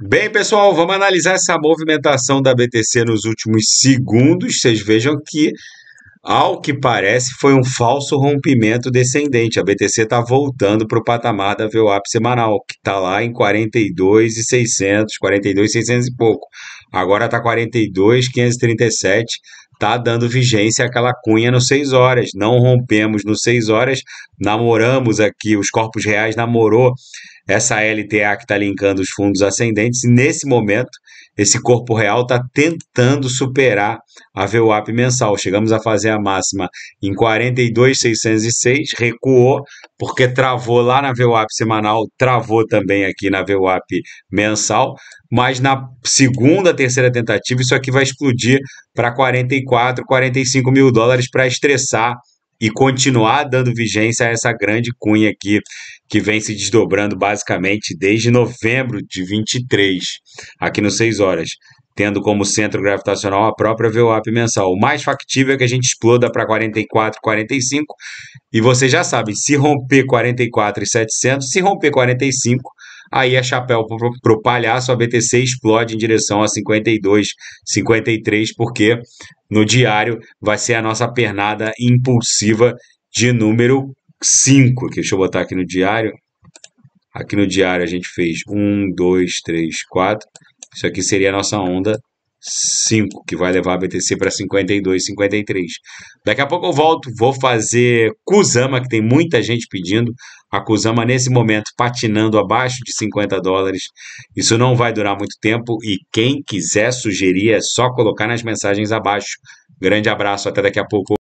Bem, pessoal, vamos analisar essa movimentação da BTC nos últimos segundos. Vocês vejam que, ao que parece, foi um falso rompimento descendente. A BTC está voltando para o patamar da VWAP semanal, que está lá em 42,600, 42,600 e pouco. Agora está 42,537, tá dando vigência àquela cunha nos seis horas. Não rompemos nos seis horas, namoramos aqui, os corpos reais namorou essa LTA que está linkando os fundos ascendentes, e nesse momento, esse corpo real está tentando superar a VWAP mensal. Chegamos a fazer a máxima em 42,606, recuou, porque travou lá na VWAP semanal, travou também aqui na VWAP mensal mas na segunda, terceira tentativa, isso aqui vai explodir para 44, 45 mil dólares para estressar e continuar dando vigência a essa grande cunha aqui, que vem se desdobrando basicamente desde novembro de 23, aqui no 6 horas, tendo como centro gravitacional a própria VWAP mensal. O mais factível é que a gente exploda para 44, 45, e vocês já sabem, se romper 44 e 700, se romper 45, Aí é chapéu para o palhaço, a BTC explode em direção a 52, 53, porque no diário vai ser a nossa pernada impulsiva de número 5. Deixa eu botar aqui no diário. Aqui no diário a gente fez 1, 2, 3, 4. Isso aqui seria a nossa onda 5, que vai levar a BTC para 52, 53. Daqui a pouco eu volto, vou fazer Kusama, que tem muita gente pedindo. A Kusama, nesse momento, patinando abaixo de 50 dólares. Isso não vai durar muito tempo e quem quiser sugerir é só colocar nas mensagens abaixo. Grande abraço, até daqui a pouco.